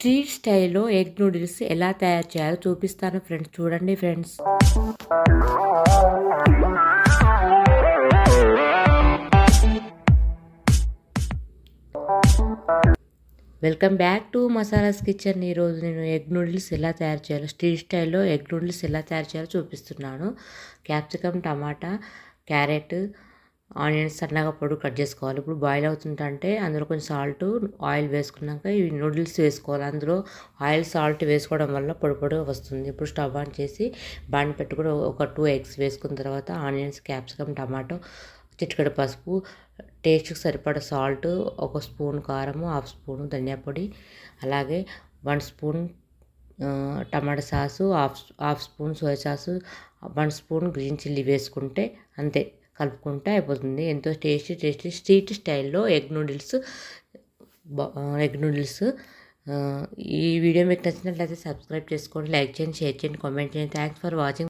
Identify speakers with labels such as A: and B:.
A: street స్టైల్లో egg noodles ఎలా తయారు చేయాలో చూపిస్తాను ఫ్రెండ్స్ చూడండి friends welcome back to Masalas kitchen ఈరోజు నేను ఎగ్ నూడిల్స్ ఎలా తయారు చేయాలో స్ట్రీట్ స్టైల్లో ఎగ్ నూడిల్స్ ఎలా తయారు చేయాలో చూపిస్తున్నాను క్యాప్సికమ్ టమాటా క్యారెట్ ఆనియన్స్ సన్నగా పొడుగు కట్ చేసుకోవాలి ఇప్పుడు బాయిల్ అవుతుంటే అందులో కొంచెం సాల్ట్ ఆయిల్ వేసుకున్నాక ఇవి నూడిల్స్ వేసుకోవాలి అందులో ఆయిల్ సాల్ట్ వేసుకోవడం వల్ల పొడి పొడిగా వస్తుంది ఇప్పుడు స్టవ్ ఆన్ చేసి బాండ్ పెట్టుకుని ఒక టూ ఎగ్స్ వేసుకున్న తర్వాత ఆనియన్స్ క్యాప్సికమ్ టమాటో చిటికడ పసుపు టేస్ట్కి సరిపడ సాల్ట్ ఒక స్పూన్ కారము హాఫ్ స్పూను ధనియా పొడి అలాగే one spoon tomato sauce half half spoon soya sauce one spoon green chilli వేసుకుంటే అంతే కలుపుకుంటే అయిపోతుంది ఎంతో టేస్టీ టేస్టీ స్ట్రీట్ స్టైల్లో ఎగ్ నూడిల్స్ ఎగ్ నూడిల్స్ ఈ వీడియో మీకు నచ్చినట్లయితే సబ్స్క్రైబ్ చేసుకోండి లైక్ చేయండి షేర్ చేయండి కామెంట్ చేయండి థ్యాంక్స్ ఫర్ వాచింగ్